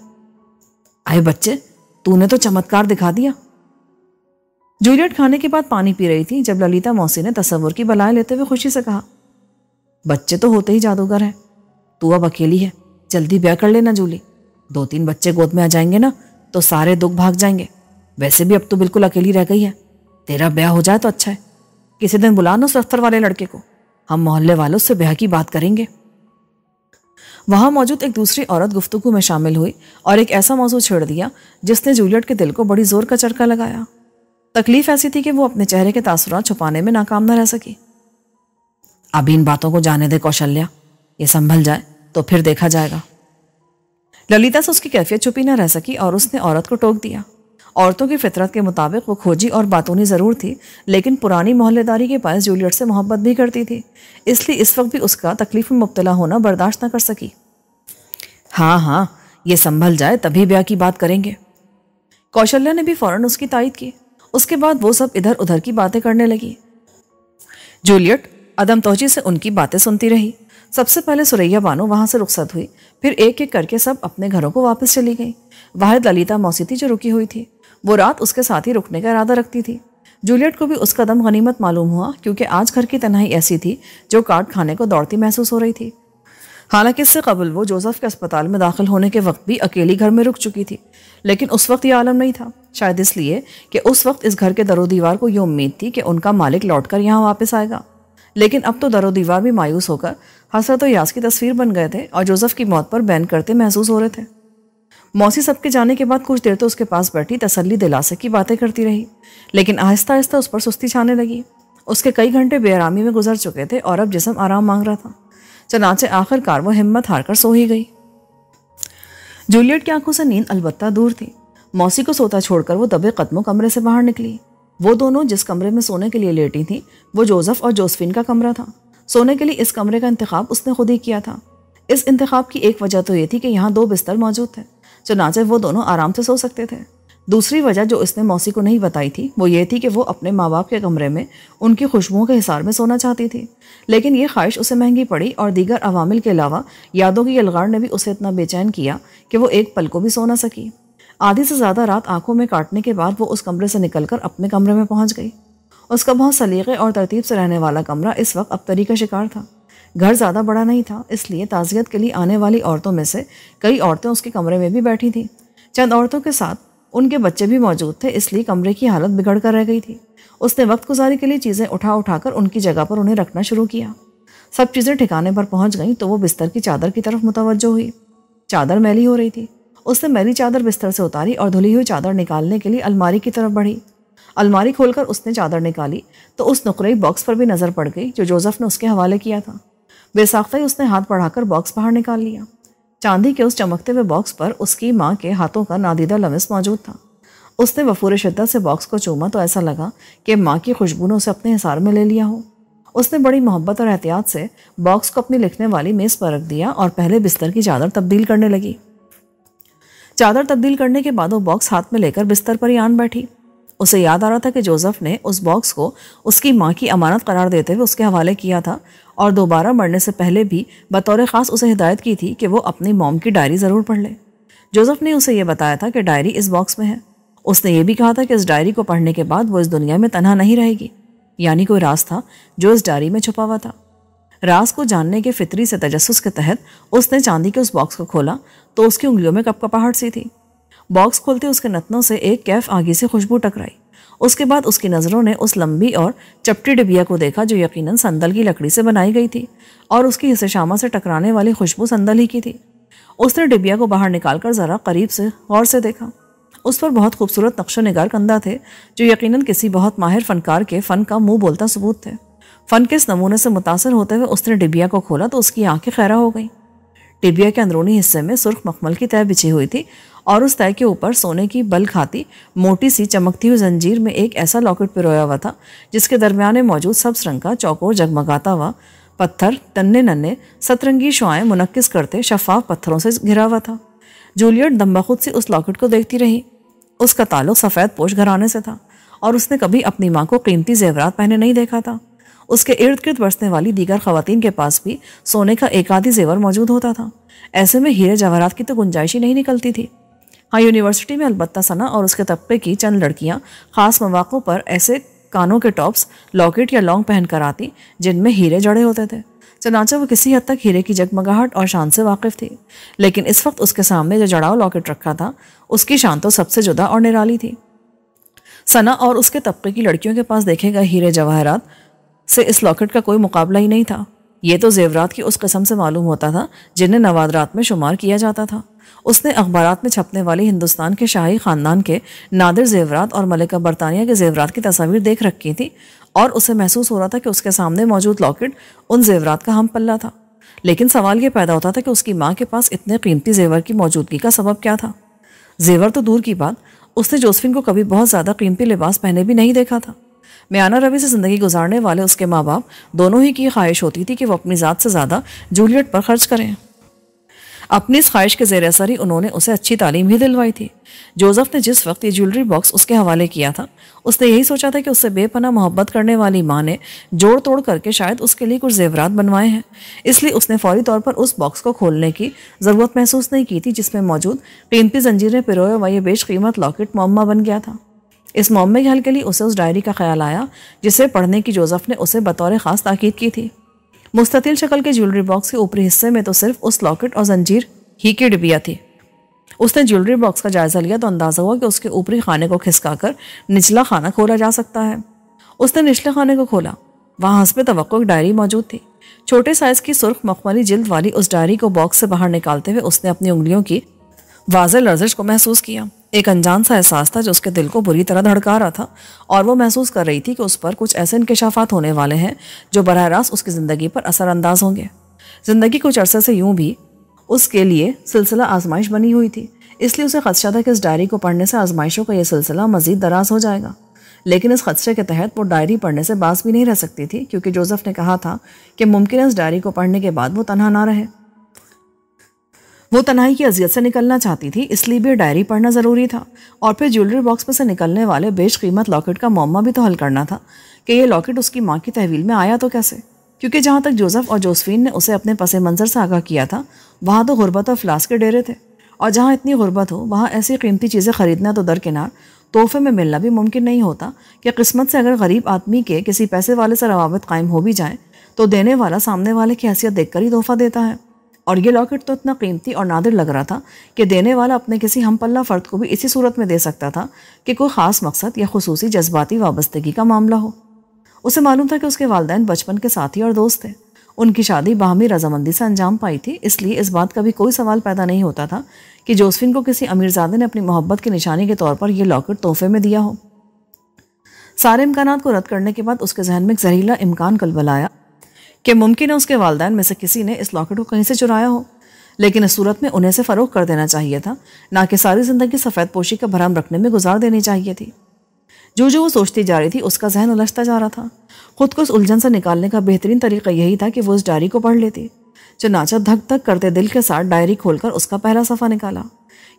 आए बच्चे तूने तो चमत्कार दिखा दिया जूलियट खाने के बाद पानी पी रही थी जब ललिता मौसी ने तस्वुर की बलाएं लेते हुए खुशी से कहा बच्चे तो होते ही जादूगर हैं तू अब अकेली है जल्दी ब्याह कर लेना जूली दो तीन बच्चे गोद में आ जाएंगे ना तो सारे दुख भाग जाएंगे वैसे भी अब तो बिल्कुल अकेली रह गई है तेरा ब्याह हो जाए तो अच्छा है किसी दिन बुलाना उस दफ्तर वाले लड़के को हम मोहल्ले वालों से ब्याह की बात करेंगे वहां मौजूद एक दूसरी औरत गुफ्तगु में शामिल हुई और एक ऐसा मौजू छेड़ दिया जिसने जूलियट के दिल को बड़ी जोर का चरका लगाया तकलीफ ऐसी थी कि वो अपने चेहरे के तासुर छुपाने में नाकाम न रह सकी अभी इन बातों को जाने दे कौशल्या ये संभल जाए तो फिर देखा जाएगा ललिता से उसकी कैफियत छुपी न रह सकी और उसने औरत को टोक दिया औरतों की फितरत के मुताबिक वो खोजी और बातूनी ज़रूर थी लेकिन पुरानी मोहल्लेदारी के पास जूलियट से मोहब्बत भी करती थी इसलिए इस वक्त भी उसका तकलीफ़ में मुबतला होना बर्दाश्त न कर सकी हाँ हाँ ये संभल जाए तभी ब्याह की बात करेंगे कौशल्या ने भी फ़ौरन उसकी तायद की उसके बाद वो सब इधर उधर की बातें करने लगी जूलियट अदम तोजी से उनकी बातें सुनती रही सबसे पहले सुरैया बानो वहाँ से रुखसत हुई फिर एक एक करके सब अपने घरों को वापस चली गई वाहिद ललिता थी जो रुकी हुई थी वो रात उसके साथ ही रुकने का इरादा रखती थी जूलियट को भी उसका दम गनीमत मालूम हुआ क्योंकि आज घर की तनाई ऐसी थी जो काट खाने को दौड़ती महसूस हो रही थी हालांकि इससे कबल वो जोसेफ के अस्पताल में दाखिल होने के वक्त भी अकेली घर में रुक चुकी थी लेकिन उस वक्त यह आलम नहीं था शायद इसलिए कि उस वक्त इस घर के दरो दीवार को ये उम्मीद थी कि उनका मालिक लौट कर यहाँ वापस आएगा लेकिन अब तो दरो दीवार भी मायूस होकर हसरत यास की तस्वीर बन गए थे और जोसेफ की मौत पर बैन करते महसूस हो रहे थे मौसी सबके जाने के बाद कुछ देर तो उसके पास बैठी तसल्ली दिलासे की बातें करती रही लेकिन आहिस्ता आहिस्ता उस पर सुस्ती छाने लगी उसके कई घंटे बेआरामी में गुजर चुके थे और अब जिसम आराम मांग रहा था चनाचे आखिरकार वो हिम्मत हारकर सो ही गई जूलियट की आंखों से नींद अलबत्ता दूर थी मौसी को सोता छोड़कर वो दबे कदमों कमरे से बाहर निकली वो दोनों जिस कमरे में सोने के लिए लेटी थीं वो जोसेफ और जोसफिन का कमरा था सोने के लिए इस कमरे का इंतखाब उसने खुद ही किया था इस इंतखाब की एक वजह तो ये थी कि यहाँ दो बिस्तर मौजूद थे चुनाचे वो दोनों आराम से सो सकते थे दूसरी वजह जो उसने मौसी को नहीं बताई थी वो ये थी कि वो अपने माँ बाप के कमरे में उनकी खुशबुओं के हिसार में सोना चाहती थी लेकिन ये ख्वाहिश उसे महंगी पड़ी और दीगर अवामिल के अलावा यादों की यलगार ने भी उसे इतना बेचैन किया कि वो एक पल को भी सो ना सकी आधी से ज़्यादा रात आंखों में काटने के बाद वो उस कमरे से कर अपने कमरे में पहुंच गई उसका बहुत सलीके और तरतीब से रहने वाला कमरा इस वक्त अब का शिकार था घर ज़्यादा बड़ा नहीं था इसलिए ताज़ियत के लिए आने वाली औरतों में से कई औरतें उसके कमरे में भी बैठी थीं चंद औरतों के साथ उनके बच्चे भी मौजूद थे इसलिए कमरे की हालत बिगड़ कर रह गई थी उसने वक्त गुजारी के लिए चीज़ें उठा उठाकर उनकी जगह पर उन्हें रखना शुरू किया सब चीज़ें ठिकाने पर पहुंच गईं तो वो बिस्तर की चादर की तरफ मुतवजो हुई चादर मैली हो रही थी उसने मैली चादर बिस्तर से उतारी और धुली हुई चादर निकालने के लिए अलमारी की तरफ बढ़ी अलमारी खोलकर उसने चादर निकाली तो उस नुकरे बॉक्स पर भी नज़र पड़ गई जो जोसेफ ने उसके हवाले किया था बेसाख्ता ही उसने हाथ बढ़ाकर बॉक्स बाहर निकाल लिया चांदी के उस चमकते हुए बॉक्स पर उसकी माँ के हाथों का नादीदा लमस मौजूद था उसने वफूर शिद्दत से बॉक्स को चूमा तो ऐसा लगा कि माँ की खुशबू ने उसे अपने हिसार में ले लिया हो उसने बड़ी मोहब्बत और एहतियात से बॉक्स को अपनी लिखने वाली मेज़ पर रख दिया और पहले बिस्तर की चादर तब्दील करने लगी चादर तब्दील करने के बाद वो बॉक्स हाथ में लेकर बिस्तर पर ही आन बैठी उसे याद आ रहा था कि जोसेफ ने उस बॉक्स को उसकी माँ की अमानत करार देते हुए उसके हवाले किया था और दोबारा मरने से पहले भी बतौर ख़ास उसे हिदायत की थी कि वो अपनी मोम की डायरी ज़रूर पढ़ ले जोसफ़ ने उसे यह बताया था कि डायरी इस बॉक्स में है उसने ये भी कहा था कि इस डायरी को पढ़ने के बाद वो इस दुनिया में तनहा नहीं रहेगी यानी कोई रास था जो इस डायरी में छुपा हुआ था रास को जानने के फितरी से तजस्स के तहत उसने चांदी के उस बॉक्स को खोला तो उसकी उंगलियों में कपकपाहट सी थी बॉक्स खोलते उसके नतनों से एक कैफ आगे से खुशबू टकराई उसके बाद उसकी नज़रों ने उस लंबी और चपटी डिबिया को देखा जो यकीनन संदल की लकड़ी से बनाई गई थी और उसकी हिस्से शामा से टकराने वाली खुशबू संदल ही की थी उसने डिबिया को बाहर निकालकर ज़रा करीब से गौर से देखा उस पर बहुत खूबसूरत नक्शो नगार कंधा थे जो यकीन किसी बहुत माहिर फनकार के फ़न का मुंह बोलता सबूत थे फ़न के इस नमूने से मुतासर होते हुए उसने डिबिया को खोला तो उसकी आंखें खैरा हो गई डिबिया के अंदरूनी हिस्से में सुर्ख मखमल की तय बिछी हुई थी और उस तय के ऊपर सोने की बल खाती मोटी सी चमकती हुई जंजीर में एक ऐसा लॉकेट पिरोया हुआ था जिसके दरमियान मौजूद सब का चौकोर जगमगाता हुआ पत्थर तन्ने नन्ने सतरंगी शुआएं मुनक्किस करते शफाफ पत्थरों से घिरा हुआ था जूलियट दम्बाखुद से उस लॉकेट को देखती रही उसका ताल्लुक सफ़ेद पोश घराने से था और उसने कभी अपनी माँ को कीमती जेवरात पहने नहीं देखा था उसके इर्द गिर्द बरसने वाली दीगर खातन के पास भी सोने का एक आधी जेवर मौजूद होता था ऐसे में हीरे जवाहरात की तो गुंजाइश ही नहीं निकलती थी हाँ यूनिवर्सिटी में अलबत्ता सना और उसके तबके की चंद लड़कियाँ ख़ास मौाक़ों पर ऐसे कानों के टॉप्स लॉकेट या लॉन्ग पहन कर आती जिनमें हीरे जड़े होते थे चनाचा वो किसी हद तक हीरे की जगमगाहट और शान से वाकिफ थी लेकिन इस वक्त उसके सामने जो जड़ाव लॉकेट रखा था उसकी शान तो सबसे जुदा और निराली थी सना और उसके तबके की लड़कियों के पास देखे गए हीरे जवाहरात से इस लॉकेट का कोई मुकाबला ही नहीं था ये तो जेवरात की उस कस्म से मालूम होता था जिन्हें नवादरात में शुमार किया जाता था उसने अखबार में छपने वाले हिंदुस्तान के शाही ख़ानदान के नादिर जेवरात और मलिका बरतानिया के जेवरात की तस्वीर देख रखी थी और उसे महसूस हो रहा था कि उसके सामने मौजूद लॉकेट उन जेवरात का हम पल्ला था लेकिन सवाल यह पैदा होता था कि उसकी माँ के पास इतने कीमती जेवर की मौजूदगी का सबब क्या था जेवर तो दूर की बात उसने जोसफिन को कभी बहुत ज़्यादा कीमती लिबास पहने भी नहीं देखा था म्याना रवि से ज़िंदगी गुजारने वाले उसके माँ बाप दोनों ही की ख्वाहिश होती थी कि वह अपनी ज़ात से ज़्यादा जूलियट पर खर्च करें अपनी इस ख्वाहिश के जेर असर ही उन्होंने उसे अच्छी तालीम ही दिलवाई थी जोसेफ ने जिस वक्त ये ज्वेलरी बॉक्स उसके हवाले किया था उसने यही सोचा था कि उससे बेपना मोहब्बत करने वाली माँ ने जोड़ तोड़ करके शायद उसके लिए कुछ जेवरात बनवाए हैं इसलिए उसने फौरी तौर पर उस बॉक्स को खोलने की ज़रूरत महसूस नहीं की थी जिसमें मौजूद कीमती जंजीरें पिरोए हुआ यह कीमत लॉकेट मम्मा बन गया था इस मोम के हल के लिए उसे उस डायरी का ख्याल आया जिसे पढ़ने की जोजफ़ ने उसे बतौर ख़ास ताकीद की थी मुस्तिल शक्ल के ज्वेलरी बॉक्स के ऊपरी हिस्से में तो सिर्फ उस लॉकेट और जंजीर ही की डिबिया थी उसने ज्वेलरी बॉक्स का जायज़ा लिया तो अंदाज़ा हुआ कि उसके ऊपरी खाने को खिसकाकर निचला खाना खोला जा सकता है उसने निचले खाने को खोला वहाँ हंसपे तो डायरी मौजूद थी छोटे साइज़ की सुर्ख मखमली जिल्द वाली उस डायरी को बॉक्स से बाहर निकालते हुए उसने अपनी उंगलियों की वाज लर्जिश को महसूस किया एक अनजान सा एहसास था जो उसके दिल को बुरी तरह धड़का रहा था और वो महसूस कर रही थी कि उस पर कुछ ऐसे इंकशाफात होने वाले हैं जो बरह रास्त उसकी ज़िंदगी पर असरानंदाज होंगे ज़िंदगी कुछ अरसे से यूं भी उसके लिए सिलसिला आजमाइश बनी हुई थी इसलिए उसे खदशा था कि इस डायरी को पढ़ने से आजमाइशों का यह सिलसिला मजीद दराज हो जाएगा लेकिन इस खदशे के तहत वो डायरी पढ़ने से बास भी नहीं रह सकती थी क्योंकि जोसेफ ने कहा था कि मुमकिन है इस डायरी को पढ़ने के बाद वो तनहा ना रहे वो तनाई की अजियत से निकलना चाहती थी इसलिए भी डायरी पढ़ना ज़रूरी था और फिर ज्वेलरी बॉक्स में से निकलने वाले बेश कीमत लॉकेट का मामा भी तो हल करना था कि यह लॉकेट उसकी माँ की तहवील में आया तो कैसे क्योंकि जहाँ तक जोसेफ और जोसफीन ने उसे अपने पस मंज़र से आगाह किया था वहाँ तो गुरबत और फ्लास के डेरे थे और जहाँ इतनी गुरबत हो वहाँ ऐसी कीमती चीज़ें ख़रीदना तो दरकिनार तोहफे में मिलना भी मुमकिन नहीं होता कि किस्मत से अगर गरीब आदमी के किसी पैसे वाले से रवाबत कायम हो भी जाए तो देने वाला सामने वाले की हैसियत देखकर ही तोहफ़ा देता है और ये लॉकेट तो इतना कीमती और नादिर लग रहा था कि देने वाला अपने किसी हम पल्ला फ़र्द को भी इसी सूरत में दे सकता था कि कोई ख़ास मकसद या खसूसी जज्बाती वाबस्तगी का मामला हो उसे मालूम था कि उसके वालदे बचपन के साथी और दोस्त थे उनकी शादी बाहमी रजामंदी से अंजाम पाई थी इसलिए इस बात का भी कोई सवाल पैदा नहीं होता था कि जोसफिन को किसी अमीरजादे ने अपनी मोहब्बत की निशानी के तौर पर यह लॉकेट तोहफे में दिया हो सारे इम्कान को रद्द करने के बाद उसके जहन में एक जहरीला इम्कान कलबलाया कि मुमकिन है उसके वालदेन में से किसी ने इस लॉकेट को कहीं से चुराया हो लेकिन इस सूरत में उन्हें से फरोख कर देना चाहिए था ना कि सारी ज़िंदगी सफ़ेद पोशी का भरम रखने में गुजार देनी चाहिए थी जो जो वो सोचती जा रही थी उसका जहन उलझता जा रहा था खुद को उस उलझन से निकालने का बेहतरीन तरीका यही था कि वो उस डायरी को पढ़ लेती चनाचा धक धक करते दिल के साथ डायरी खोलकर उसका पहला सफ़ा निकाला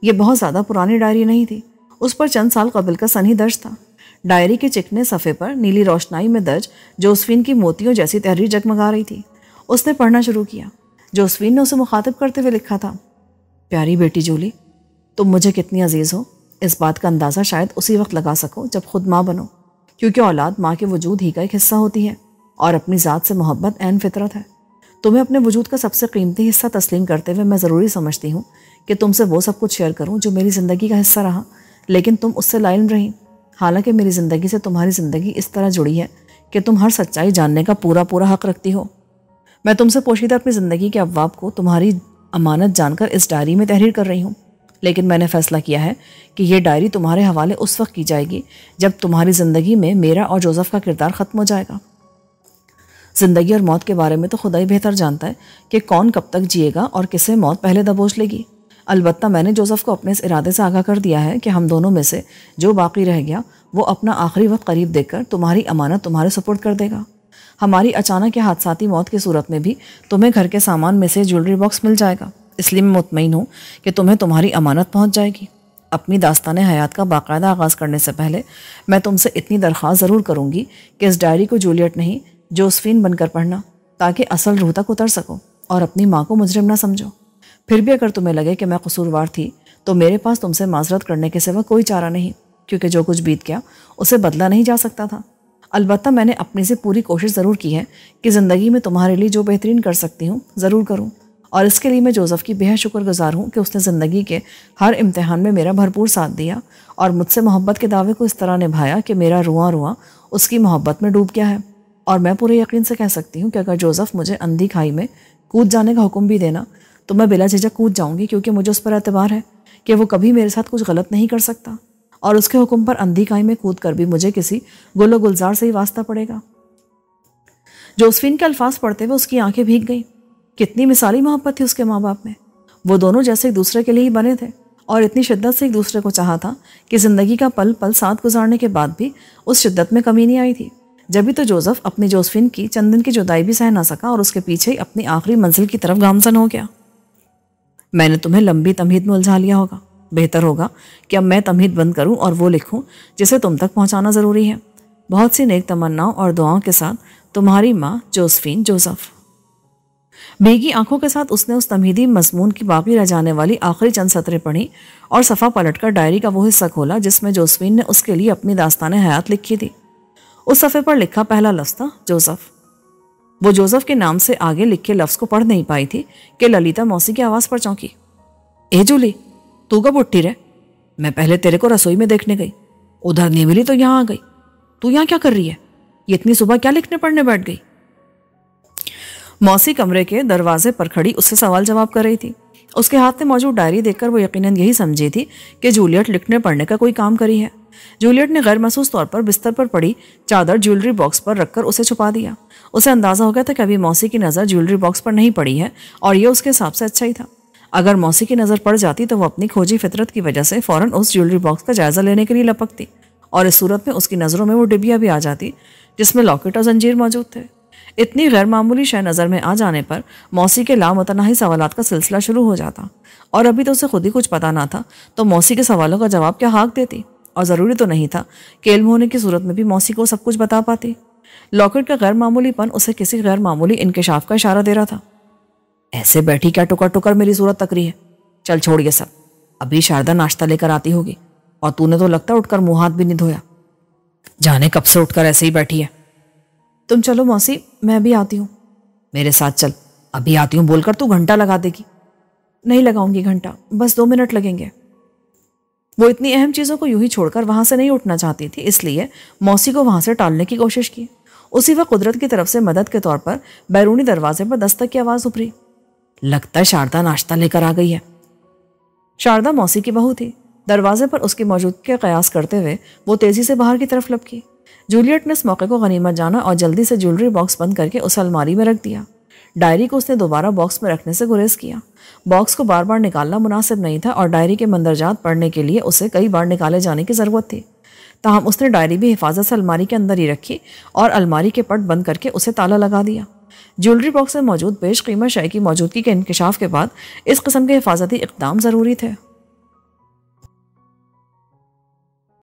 ये बहुत ज़्यादा पुरानी डायरी नहीं थी उस पर चंद साल कबल का सन ही दर्ज था डायरी के चिकने सफ़े पर नीली रोशनाई में दर्ज जोसफीन की मोतियों जैसी तहरीर जगमगा रही थी उसने पढ़ना शुरू किया जोसफीन ने उसे मुखातब करते हुए लिखा था प्यारी बेटी जूली तुम मुझे कितनी अजीज़ हो इस बात का अंदाज़ा शायद उसी वक्त लगा सको जब खुद माँ बनो क्योंकि औलाद माँ के वजूद ही का एक हिस्सा होती है और अपनी ज़ात से मोहब्बत एन फितरत है तुम्हें अपने वजूद का सबसे कीमती हिस्सा तस्लीम करते हुए मैं ज़रूरी समझती हूँ कि तुमसे वो सब कुछ शेयर करूँ जो मेरी ज़िंदगी का हिस्सा रहा लेकिन तुम उससे लाइन रही हालांकि मेरी ज़िंदगी से तुम्हारी ज़िंदगी इस तरह जुड़ी है कि तुम हर सच्चाई जानने का पूरा पूरा हक रखती हो मैं तुमसे पोशीदा अपनी ज़िंदगी के अवाब को तुम्हारी अमानत जानकर इस डायरी में तहरीर कर रही हूँ लेकिन मैंने फैसला किया है कि यह डायरी तुम्हारे हवाले उस वक्त की जाएगी जब तुम्हारी ज़िंदगी में मेरा और जोजफ़ का किरदार ख़त्म हो जाएगा ज़िंदगी और मौत के बारे में तो खुदा ही बेहतर जानता है कि कौन कब तक जिएगा और किसे मौत पहले दबोच लेगी अलबत् मैंने जोसफ़ को अपने इस इरादे से आगाह कर दिया है कि हम दोनों में से जो बाकी रह गया वो अपना आखिरी वक्त करीब कर तुम्हारी अमानत तुम्हारे सपोर्ट कर देगा हमारी अचानक या हादसाती मौत की सूरत में भी तुम्हें घर के सामान में से ज्वेलरी बॉक्स मिल जाएगा इसलिए मैं मुतमिन हूँ कि तुम्हें तुम्हारी अमानत पहुँच जाएगी अपनी दास्तान हयात का बाकायदा आगाज़ करने से पहले मैं तुमसे इतनी दरख्वास्त ज़रूर करूँगी कि इस डायरी को जूलियट नहीं जोसफिन बनकर पढ़ना ताकि असल रूह तक उतर सको और अपनी माँ को मुजरिम ना समझो फिर भी अगर तुम्हें लगे कि मैं कसूरवार थी तो मेरे पास तुमसे माजरत करने के सिवा कोई चारा नहीं क्योंकि जो कुछ बीत गया उसे बदला नहीं जा सकता था अलबत् मैंने अपनी से पूरी कोशिश ज़रूर की है कि ज़िंदगी में तुम्हारे लिए जो बेहतरीन कर सकती हूँ ज़रूर करूँ और इसके लिए मैं जोसफ़ की बेहद शुक्रगुजार हूँ कि उसने ज़िंदगी के हर इम्तहान में मेरा भरपूर साथ दिया और मुझसे मोहब्बत के दावे को इस तरह निभाया कि मेरा रुआं रुआं उसकी मोहब्बत में डूब गया है और मैं पूरे यकीन से कह सकती हूँ कि अगर जोसफ़ मुझे अंधी खाई में कूद जाने का हुक्म भी देना तो मैं बिला झिझक कूद जाऊंगी क्योंकि मुझे उस पर एतबार है कि वो कभी मेरे साथ कुछ गलत नहीं कर सकता और उसके हुक्म पर अंधी काई में कूद कर भी मुझे किसी गुलो गुलजार से ही वास्ता पड़ेगा जोसफिन के अल्फाज पढ़ते हुए उसकी आंखें भीग गईं कितनी मिसाली मोहब्बत थी उसके माँ बाप में वो दोनों जैसे एक दूसरे के लिए ही बने थे और इतनी शिद्दत से एक दूसरे को चाहा था कि ज़िंदगी का पल पल साथ गुजारने के बाद भी उस शिद्दत में कमी नहीं आई थी जब भी तो जोसेफ अपनी जोसफिन की चंदन की जुदाई भी सह ना सका और उसके पीछे ही अपनी आखिरी मंजिल की तरफ गामजन हो गया मैंने तुम्हें लंबी तमहीद में उलझा लिया होगा बेहतर होगा कि अब मैं तमहीद बंद करूं और वो लिखूं जिसे तुम तक पहुंचाना ज़रूरी है बहुत सी नेक तमन्नाओं और दुआओं के साथ तुम्हारी माँ जोसफीन जोसफ़ भीगी आंखों के साथ उसने उस तमहीदी मजमून की बाकी रह जाने वाली आखिरी चंद सत्रें पढ़ी और सफ़ा पलटकर डायरी का वो हिस्सा खोला जिसमें जोसफीन ने उसके लिए अपनी दास्तान हयात लिखी थी उस सफ़े पर लिखा पहला लफ्ज़ था जोसफ़ वो जोसेफ के नाम से आगे लिखे लफ्ज को पढ़ नहीं पाई थी कि ललिता मौसी की आवाज़ पर चौंकी ए जूली तू कब उठी रहे मैं पहले तेरे को रसोई में देखने गई उधर नहीं मिली तो यहां आ गई तू यहाँ क्या कर रही है ये इतनी सुबह क्या लिखने पढ़ने बैठ गई मौसी कमरे के दरवाजे पर खड़ी उससे सवाल जवाब कर रही थी उसके हाथ में मौजूद डायरी देखकर वो यकीनन यही समझी थी कि जूलियट लिखने पढ़ने का कोई काम करी है जूलियट ने गैर महसूस तौर पर बिस्तर पर पड़ी चादर ज्वेलरी बॉक्स पर रखकर उसे छुपा दिया उसे अंदाज़ा हो गया था कि अभी मौसी की नज़र ज्वेलरी बॉक्स पर नहीं पड़ी है और यह उसके हिसाब से अच्छा ही था अगर मौसी की नज़र पड़ जाती तो वो अपनी खोजी फितरत की वजह से फ़ौरन उस ज्वेलरी बॉक्स का जायज़ा लेने के लिए लपकती और इस सूरत में उसकी नज़रों में वो डिबिया भी आ जाती जिसमें लॉकेट और जंजीर मौजूद थे इतनी मामूली शय नज़र में आ जाने पर मौसी के लामतनाही सवाल का सिलसिला शुरू हो जाता और अभी तो उसे खुद ही कुछ पता ना था तो मौसी के सवालों का जवाब क्या हाक देती और ज़रूरी तो नहीं था कि इल्म होने की सूरत में भी मौसी को सब कुछ बता पाती लॉकेट का गैर मामूलीपन उसे किसी गैर मामूली इंकशाफ का इशारा दे रहा था ऐसे बैठी क्या टुकर टुकर मेरी सूरत तकरी है चल छोड़िए सब अभी शारदा नाश्ता लेकर आती होगी और तूने तो लगता उठकर मुंह हाथ भी नहीं धोया जाने कब से उठकर ऐसे ही बैठी है तुम चलो मौसी मैं भी आती हूँ मेरे साथ चल अभी आती हूँ बोलकर तू घंटा लगा देगी नहीं लगाऊंगी घंटा बस दो मिनट लगेंगे वो इतनी अहम चीज़ों को यूं ही छोड़कर वहां से नहीं उठना चाहती थी इसलिए मौसी को वहां से टालने की कोशिश की उसी वक्त कुदरत की तरफ से मदद के तौर पर बैरूनी दरवाजे पर दस्तक की आवाज़ उभरी लगता है शारदा नाश्ता लेकर आ गई है शारदा मौसी की बहू थी दरवाजे पर उसकी मौजूदगी का कयास करते हुए वो तेज़ी से बाहर की तरफ लपकी जूलियट ने इस मौके को गनीमत जाना और जल्दी से ज्वेलरी बॉक्स बंद करके उस अलमारी में रख दिया डायरी को उसने दोबारा बॉक्स में रखने से गुरेज किया बॉक्स को बार बार निकालना मुनासिब नहीं था और डायरी के मंदरजात पढ़ने के लिए उसे कई बार निकाले जाने की ज़रूरत थी ताहम तो उसने डायरी भी हिफाजत से अलमारी के अंदर ही रखी और अलमारी के पट बंद करके उसे ताला लगा दिया ज्वेलरी बॉक्स में मौजूद बेश कीमत शाय की मौजूदगी के इंकशाफ के बाद इस कस्म के हिफाजती इकदाम ज़रूरी थे